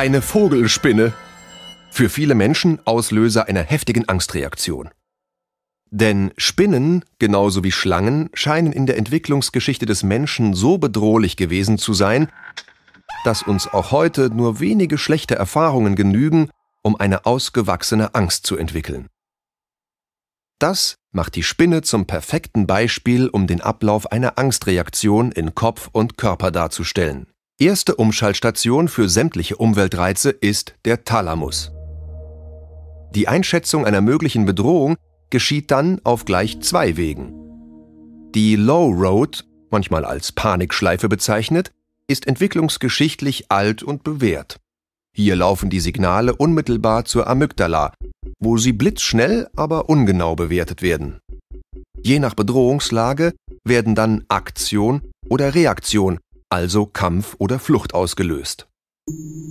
Eine Vogelspinne. Für viele Menschen Auslöser einer heftigen Angstreaktion. Denn Spinnen, genauso wie Schlangen, scheinen in der Entwicklungsgeschichte des Menschen so bedrohlich gewesen zu sein, dass uns auch heute nur wenige schlechte Erfahrungen genügen, um eine ausgewachsene Angst zu entwickeln. Das macht die Spinne zum perfekten Beispiel, um den Ablauf einer Angstreaktion in Kopf und Körper darzustellen. Erste Umschaltstation für sämtliche Umweltreize ist der Thalamus. Die Einschätzung einer möglichen Bedrohung geschieht dann auf gleich zwei Wegen. Die Low Road, manchmal als Panikschleife bezeichnet, ist entwicklungsgeschichtlich alt und bewährt. Hier laufen die Signale unmittelbar zur Amygdala, wo sie blitzschnell, aber ungenau bewertet werden. Je nach Bedrohungslage werden dann Aktion oder Reaktion also Kampf oder Flucht ausgelöst.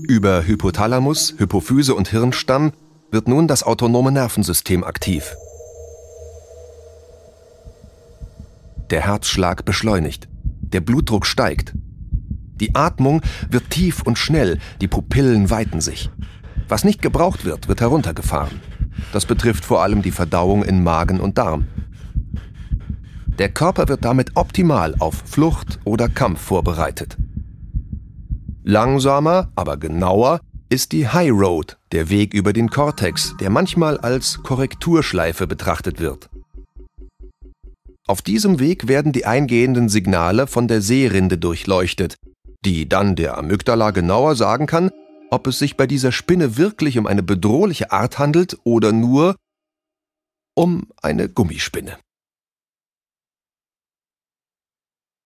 Über Hypothalamus, Hypophyse und Hirnstamm wird nun das autonome Nervensystem aktiv. Der Herzschlag beschleunigt, der Blutdruck steigt. Die Atmung wird tief und schnell, die Pupillen weiten sich. Was nicht gebraucht wird, wird heruntergefahren. Das betrifft vor allem die Verdauung in Magen und Darm. Der Körper wird damit optimal auf Flucht oder Kampf vorbereitet. Langsamer, aber genauer ist die High Road, der Weg über den Kortex, der manchmal als Korrekturschleife betrachtet wird. Auf diesem Weg werden die eingehenden Signale von der Seerinde durchleuchtet, die dann der Amygdala genauer sagen kann, ob es sich bei dieser Spinne wirklich um eine bedrohliche Art handelt oder nur um eine Gummispinne.